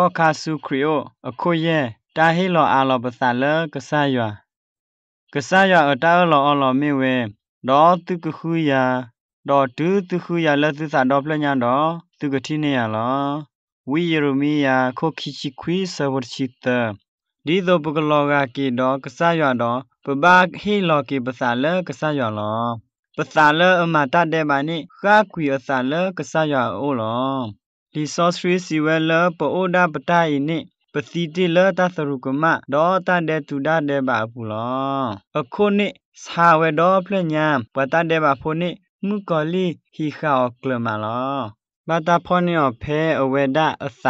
ခေါခါစုခရီယိုအခုရဲ့တာဟီလောအာလောပသလကဆာယောကဆာယောအတာအလောအလောမေဝဲဒေါ်တုကခုယာဒေါ်တုတုခုယာလက်သစ္စာဒေါ်ပလညာဒေါ်သူကတိနေရလောဝိယရမီယာခိုခိချီခွီဆဝရချီတဒီဒိုပကလောကကေဒေါ်ကဆာယောဒေါ်ပဘာဟီလောကေပသလကဆာယောလောပသလအမတတဲ့ပါနိခါခွီအသလကဆာယောအိုလောလီဆောစရီစီဝဲလပအိုဒပတိုင်နိပစီတိလတသရုကမဒေါ်တတဲ့သူဒတဲ့ဘာဘူးလော အခုနိစာဝဲတော့ပြညာပတတဲ့ဘာဖို့နိငုကောလီဟီခါအကလမလောဘာတာဖောနီောဖဲအဝဲဒအစ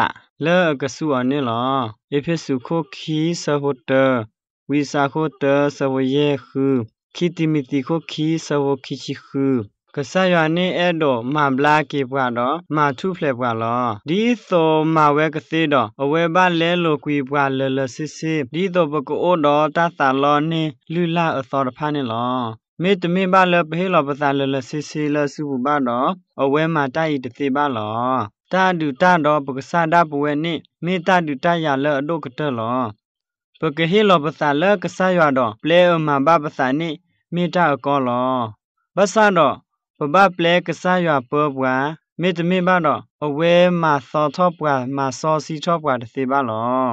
လဲကဆူအနိလောအဖြစ်စုခိုခီဆဟိုတဝီစာခိုတဆဝယေခူခီတီမီတီခိုခီဆဝခီချီခူကဆာယောနိအဲ့တော့မဘလာကေပွားတော့မာထုဖလက်ပွားလောဒီသောမာဝဲကစေတော့အဝဲပါလဲလိုကွေပွားလလစစ်စစ်ဒီတော့ပကိုအိုတော့တသလောနိလူလာအစောတဖာနေလောမေတ္တမေပါလဖေလောပသလလစစ်စစ်လစုပပါတော့အဝဲမှာတိုက်တသိပါလောတာဒုတတော်ပက္ကဆာဒပဝဲနိမေတ္တဒုတရလအတော့ကတလောပကဟေလောပသလကဆာယောတော့ပလေအမဘာပသနိမေတ္တအကောလောပသတော့ပပပလဲကဆာရွာပောပွာမေတ္တမေဘတော့အဝဲမှာသောထောပွာမှာစောစီထောပွာတစေပါလော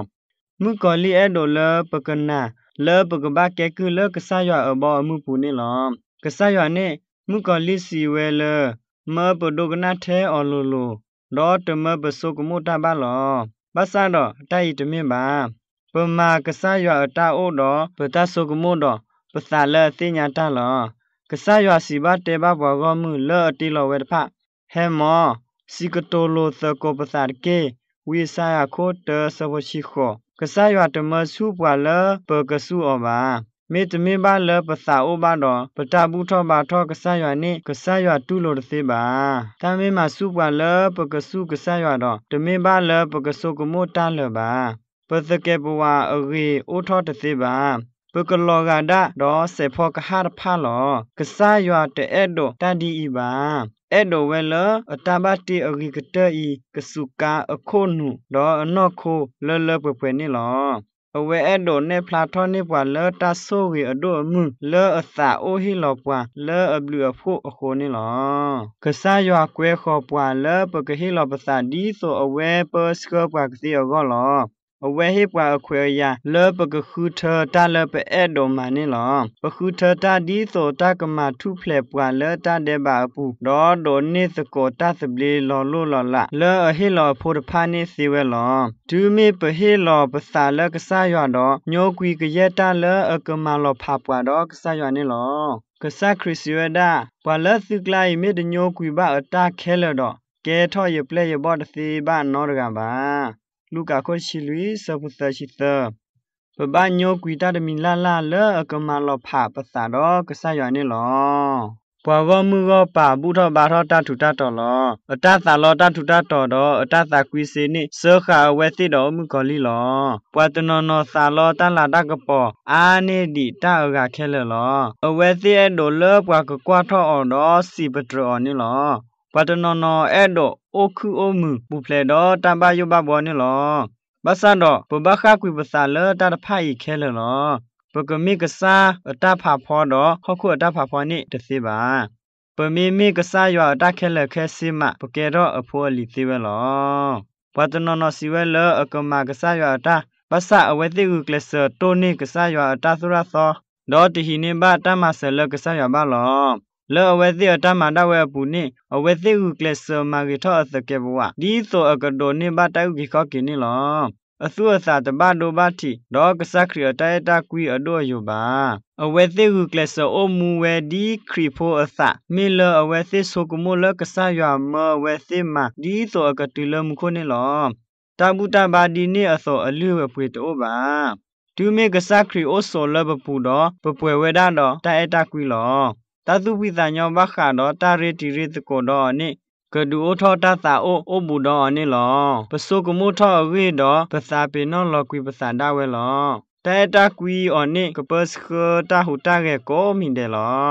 မုကောလီအဲ့တော်လပကနာလပကဘာကဲကူလကဆာရွာအဘောအမှုပူနေလောကဆာရွာနဲ့မုကောလီစီဝဲလမပဒုကနာထဲအော်လိုလိုတော့တမပစုကမုတပါလောမဆန်တော့တိုက်တမင်ပါ ပမာကဆာရွာအတာအို့တော့ပတဆုကမုတော့ပသလသိညာတလောကဆာရွာစီဘာတေဘာဘောဂမှုလော်တီလော်ဝဲတဖဟဲမောစီကတိုလိုသကိုပသတ်ကေဝိဆာယခိုတဆဘရှိခောကဆာရွာတမဆူပွာလပကဆူအောပါမေတမေပါလပစာအိုပါတော့ပတဘူးထောပါထောကဆာရွာနိကဆာရွာတုလို့တသိပါတမေမှာစုပွာလပကဆုကဆာရွာတော့တမေပါလပကဆုကမို့တန်လပါပသကေဘဝအဂေအိုထောတသိပါပကလောကဒတော့စေဖောကဟာဖာလောကဆာယွာတဲ့ဒိုတန်ဒီဤပါအဲ့တော့ဝဲလအတဘတိအဂိကတဲဤကစုကာအခုနုတော့အနော့ခိုလလပပွေနေလောအဝဲအဲ့တော့နဲ့ဖလာထောနေပွာလတဆိုးရီအတို့အမှုလအသာအိုဟီလောပွာလအဘလူအဖို့အခိုနေလောကဆာရွာကွဲခေါ်ပွာလပကဟီလောပသဒီဆိုအဝဲပစကပွာကစီအောလောအဝဲဟေပွာအခွဲရလေပကခုထတာလပအဲ့တော်မနီလောပခုထတာဒီသောတကမထုဖလက်ပွာလေတတဲ့ပါပူဒေါ်ဒိုနိစကောတသပလီလောလောလောလာလေအဟေလောဖို့တဖာနေစီဝဲလောဒူမီပဟေလောပစာလကဆာရွတော့ညောကွီကရတလေအကမလောဖာပွာတော့ကဆာရွနေလောကဆာခရစ်ယဒပလသကလိုက်မေတညောကွီဘအတာခဲလတော့ကဲထော့ရပလက်ရဘော့တစီဘနော်ရကပါလူကာခောရှိလူစပုသရှိသပပညောကွီတာတမီလာလာလအကမလောဖပသတော်ကဆရနေလောဘောဂမှုကပါဘုထောဘာထောတထုတတော်လောအတသလောတထုတတော်တော်အတသကွီစေနိစောခဝဲတိတော်မှုကောလီလောပဝတနောနောသလောတလာတကပောအာနိတိတအကခဲလောအဝဲတိအဒိုလပကကွာထောအောတော်စီပတရောနိလောပတနောနောအဲ့တော့အိုခုအိုမှုပူဖလေတော့တန်ပါယုပဘောနိလောဘာသာတော့ပဘခကွေပစာလတတဖိုင်ခဲလောပကမိကစာ အတဖဖောတော့ခခုအတဖဖောနိတသိပါ ပမေမေကစားရွာတခဲလက်ခဲစိမပကေတော့အဖိုးလီသေးဝဲလောပတနနစီဝဲလအကမကစားရွာတပစအဝဲတိကုကလစတိုနိကစားရွာတသရသောဒေါ်တီဟိနေဘတမဆလကစားရွာဘလောလောအဝဲသိအတမတာဝဲပူနေအဝဲသိဥကလစမာဂီထောအစကေဘဝဒီဆိုအကဒိုနေဘတာဥကိခောကိနေလောအသုအစာတပဒိုဘတိဒေါကစခရီတဲတာကွီအဒိုယဘာအဝဲသိဟုကလဆောအမူဝဲဒီခရီဖိုအသမီလအဝဲသိဆိုကမလကဆာယမဝဲသိမဒီတောကတိလမခုနေလောတဘူတဘာဒီနေအစောအလွေပွေတောဘာဒူမေကစခရီအိုဆိုလဘပူတော့ပပွေဝဲဒါတော့တဲတာကွီလောတသုပိသညောဘခါတော့တာရတိရတကိုတော့နိကဒူအထောတသာအိုအိုဘူတော့နိလောပစုကမှုထောဝေတော့ပစာပေနောလောကွေပစန္ဒဝဲလောတဲတာကွီအော်နိကပစခတာဟူတာကေကိုမင်တယ်လော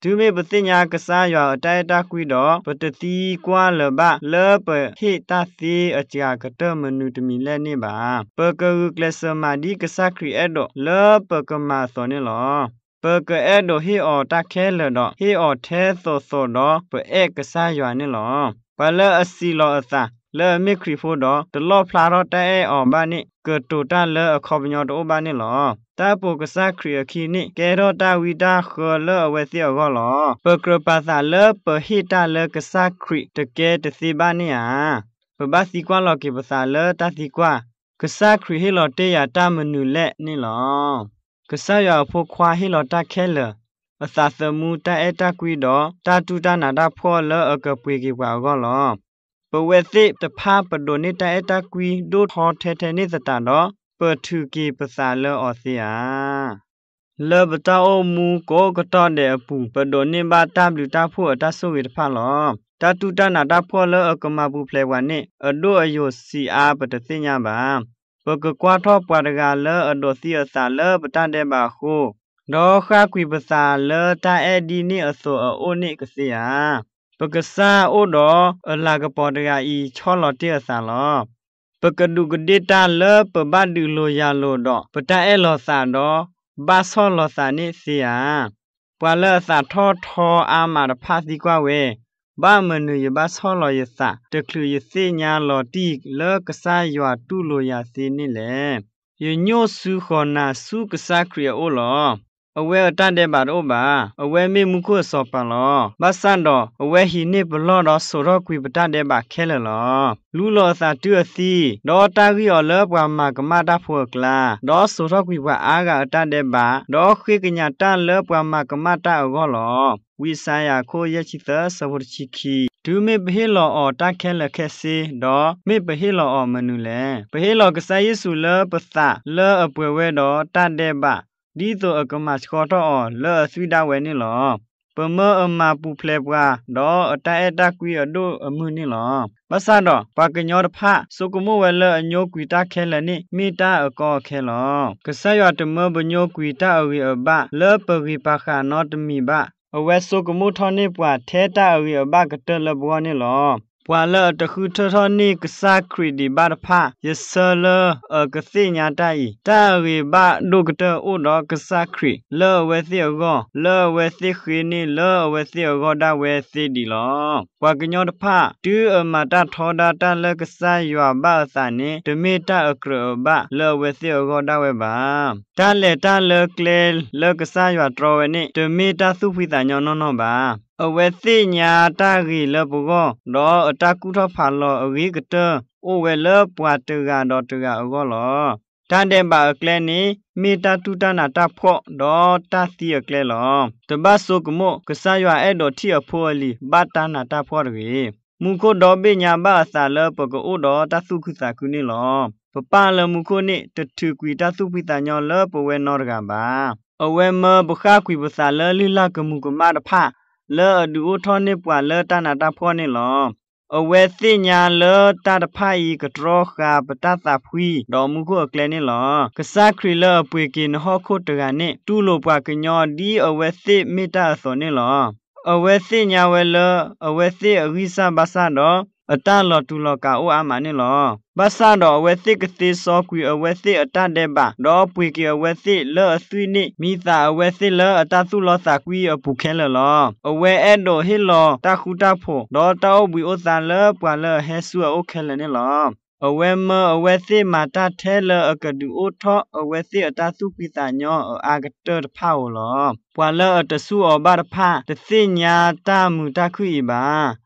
ဒူမေပတိညာကစားရွာအတဲတာကွီတော့ပတတိကွာလဘလေပဟိတသိအချာကတမနုတမီလဲနေပါပကရုကလစမာဒီကစားခရီအဲ့တော့လေပကမာစောနေလောပကဲ့ဒိုဟီအော်တခဲလတော့ဟီအော်ထဲဆိုဆိုတော့ပဧကစားရွာနေလောပလအစီလောအသာလဲမိခရီဖိုတော့တလော့ဖလာတော့တဲအော်ဘာနိကတူတာလဲအခေါပညောတိုးဘာနိလောတာပုကစားခရီခီနိကဲတော့တာဝီတာခော်လဲဝဲစီအော်ကောလောပကရပါသာလဲပဟီတာလဲကစားခရီတကဲတစီဘာနိဟာပပစီကွာလောကေပစာလဲတစီကွာကစားခရီဟီလောတေယာတာမနူလက်နိလောကဆာရဖို့ခွာဟေလတာခဲလအသသမူတအတကွီတော့တာတူတာနာတာဖောလအကပွေကေပါကောလောပဝေသိတဖာပဒိုနေတအတကွီဒိုထောထဲထဲနေသတတော့ပထုကေပစာလောအစီယာလဘတာအမူကိုကတတဲ့အပူပဒိုနေဘာတဝတာဖို့အတဆွေတဖလောတတူတနာတာဖောလအကမဘူးဖလေဝနဲ့အဒိုအယိုစီအားပတသိညာပါပကကွာထောပဒကလအဒိုစီအစာလပတန်တဲ့ပါခုဒေါခကွီပစာလတာအဒီနီအစောအိုနိကစီယာပက္ကစာအိုဒေါအလာကပေါ်တရာဤချောလတေအစာလောပကဒုကဒေတာလပဘဒူလိုယာလိုဒေါပတအဲလောစာဒေါဘာဆောလောစာနိစီယာပဝလစာထောထောအာမာတဖာစီကွာဝဲဘာမနုယဘာဆောလောယသတကလူယစေညာလောတိလောကဆာယွာတုလိုယစေနိလေယညို့စုခောနာစုကဆာခရိယအိုလောအဝဲအတန့်တဲ့ပါတော့ပါအဝဲမေမှုခုစောပန်လောမဆန်တော့အဝဲဟီနေဘလော့တော့ဆိုတော့ကွေပတတ်တဲ့ပါခဲလလောလူလောသာတူအစီဒေါ်တာဂီော်လောပွားမကမတာဖောကလာဒေါ်ဆိုတော့ကွေပအားကအတန့်တဲ့ပါဒေါ်ခေကညာတန်လောပွားမကမတာအောလောဝိဆိုင်ယာခိုယချိသသဝရချိခီဒူမေဘဟေလောအောတခဲလက်ခဲစီတော့မေဘဟေလောအောမနူလဲဘဟေလောကဆယေစုလပသလအပွဲဝဲတော့တတဲ့ပါဒီတော့အကမစခေါ်တော့လဲဆွီဒါဝဲနေလော ပမအမပူဖလေပွားတော့အတအတကွီအတို့အမှုနေလောမဆန်တော့ပကညောတဖစုကမဝဲလအညိုကွီတာခဲလနိမိတာအကောခဲလောကဆရတမဘညိုကွီတာအဝီအဘလေပရိပခာနောတမီဘအဝဲစုကမထောနေပွားထဲတာအဝီအဘကတလဘောနေလောပွာလတခုထထနိကစခရီဒီဘာဖာယဆလအကသိညာတိုင်တာရီဘာဒုကတဥဒကစခရီလောဝဲသိရောလောဝဲသိခီနီလောဝဲသိရောဒါဝဲသိဒီလောပွာကညောတဖတူအမတာထောဒတာလကစယွာဘာသနိတမေတာအကရဘလောဝဲသိရောဒါဝဲဘာတာလေတာလကလေလကစယွာတော်ဝဲနိတမေတာသုဖိတညောနောနောဘာအဝဲသိညာတာရီလဘကောတော့အတကုထဖာလောအဝေးကတအိုဝဲလပွာတကတော့တကအကောလောတန်တဲ့ပါကလဲနေမေတာတူတနာတဖော့တော့တသိရကလဲလောတဘဆုကမောကဆာရွာအဲ့တော့ထိအဖောလီဘာတနာတဖော့ရီမူကိုတော့ပညာပါအစာလပကအိုတော့တသုခုစာကုနေလောပပလမူကိုနေတထူကွီတသုပိတညောလပဝဲနောရကပါအဝဲမဘခကွီပစာလလိလကမူကမတဖာလဲ့အဒူထောနေပွာလဲ့တနာတာဖောနေလော အဝဲသိညာလောတာတဖာဤကတော်ခာပတတဖွီတော်မူခုအကလဲနေလောကဆခရီလအပွေကင်ဟောခုတကနေတူလိုပွားကညောဒီအဝဲသိမေတ္တာစောနေလောအဝဲသိညာဝဲလအဝဲသိအဂိစဘာသာတော့အတလော်တူလော်ကာအိုအာမနီလောဘာသာတော်ဝဲသိကသိစောကွေအဝဲသိအတတဲ့ပါတော့ပွေကေအဝဲသိလော်သွိနိမိသာအဝဲသိလော်အတသုလော်စာကွေအပုခဲလော်လောအဝဲအဲ့တော်ဟေလော်တခုတဖို့တော့တောဘွေဥသာလော်ပွာလော်ဟဲဆူအိုခဲလနေလောအဝဲမအဝဲသိမာတာထဲလအကဒူအိုထောအဝဲသိအတာစုပိတာညော အာကတတဖာလောပွာလအတဆုအဘာဖာတသိညာတမူတခွိပါ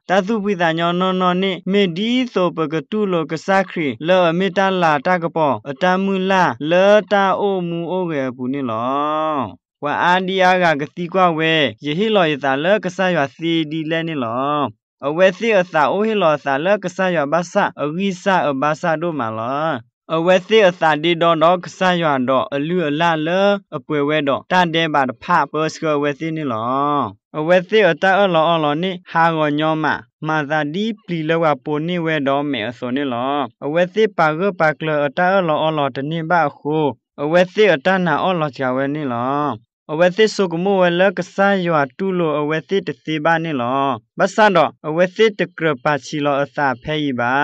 တသုပိတာညောနောနောနိမေဒီသောပကတုလောကစခရိလောမေတ္တာလာတကပောအတမူလာလောတာအိုမူအိုကေပုနိလောဝါအာဒီယာကကတိကွဝဲယဟိလောယတာလကဆာယစီဒီလဲနိလောအဝဲစီအစာအိုဟီလောစာလကဆာယောဘာစာအဂိစာအဘာစာတို့မှာလောအဝဲစီအစာတီတော်တော့ကဆာယောတော့အလူအလာလအပွေဝဲတော့တန်တဲ့ပါတဖပတ်စကဝဲစီနီလောအဝဲစီအတာအလောအလောနိဟာငောညောမမာသာဒီပလီလောကပိုနိဝဲတော့မေအစောနိလောအဝဲစီပါကပါကလအတာအလောအလောတနိဘခုအဝဲစီအတနာအလောချဝဲနိလောအဝဲသစ်ဆုကမှုဝဲလကဆာယွာတူလိုအဝဲသစ်တသိပါနေလောမဆန်တော့အဝဲသစ်တကရပါချီလောအစာဖဲဤပါ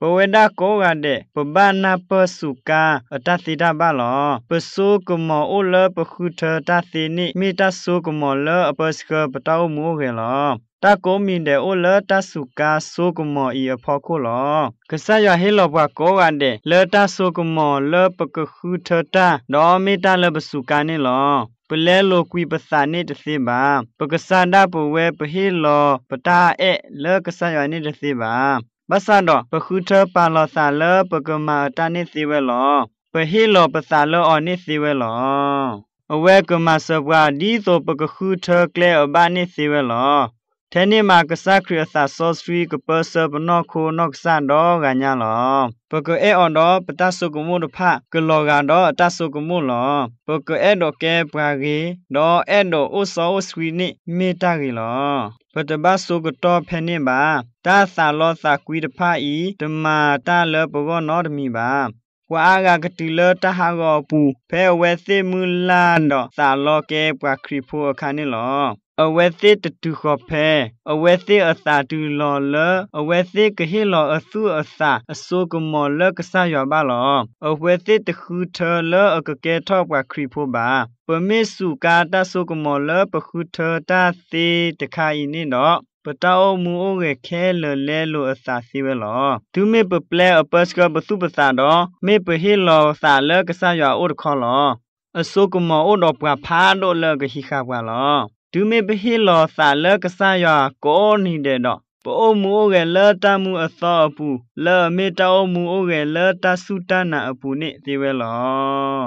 ပဝေဒကောကတဲ့ပပနာပစုကာအတသိတာပါလောပစုကမောအိုလပခုထတသိနိမိတဆုကမောလအပစကပတောမူခေလောတကောမင်တဲ့အိုလတဆုကာဆုကမောဤအဖော်ခုလောကဆရဟေလောဘကောကတဲ့လေတဆုကမောလပကခုထတာဒောမီတလပစုကာနေလောပလဲလိုကွီပစာနေတသိပါပက္ကစန္ဒပဝဲပဟေလောပတာအဲလေကဆာယောနေတသိပါမဆန်တော့ပခုထပါလောစာလပကမာတာနေသိဝဲလောပဟေလောပစာလောအောနေသိဝဲလောအဝဲကမဆဘွားဒီသောပကခုထကလဲအဘာနေသိဝဲလောထဲနေမှာကဆာခရီအသာဆောစရီကပစပနောခိုနော့ဆန်တော့ကညာလောပကအဲအွန်တော့ပတဆုကမှုတဖကလောကန်တော့အတဆုကမှုလောပကအဲတော့ကဲပွားကြီးတော့အဲတော့ဥဆောစရီနိမေတာကြီးလောပတဘဆုကတော့ဖဲနေပါတာသာလောသာကွီတဖဤဓမ္မာတာလပဘောနောတမီပါဝါအာကတိလတဟဂောပူဖဲဝဲသိမူလန်တော့သာလောကဲပွားခရီဖိုအခါနေလောအဝဲသိတတူခေါ်ဖဲအဝဲသိအစာတူလော်လအဝဲသိကဟိလော်အစုအစာအစိုးကမော်လကဆာရပါလောအဝဲသိတခုထလအကကဲထောက်ကခရီဖိုပါပမေစုကာတဆုကမော်လပခုထတာသိတခါဤနေတော့ပတောမူအိုရဲ့ခဲလလဲလိုအစာစီဝဲလောသူမေပပလဲအပတ်စကပစုပစာတော့မေပဟိလော်စာလကဆာရအိုတခေါ်လောအဆုကမော်အိုတော့ပွားဖာတော့လကဟိခါပွားလောဒူမေပဟီလောသာလကဆာယောကောနီတဲ့တော့ပိုမူအိုကလတမှုအသောအပူလမေတောမူအိုကလတဆုတနာအပူနဲ့ဒီဝဲလော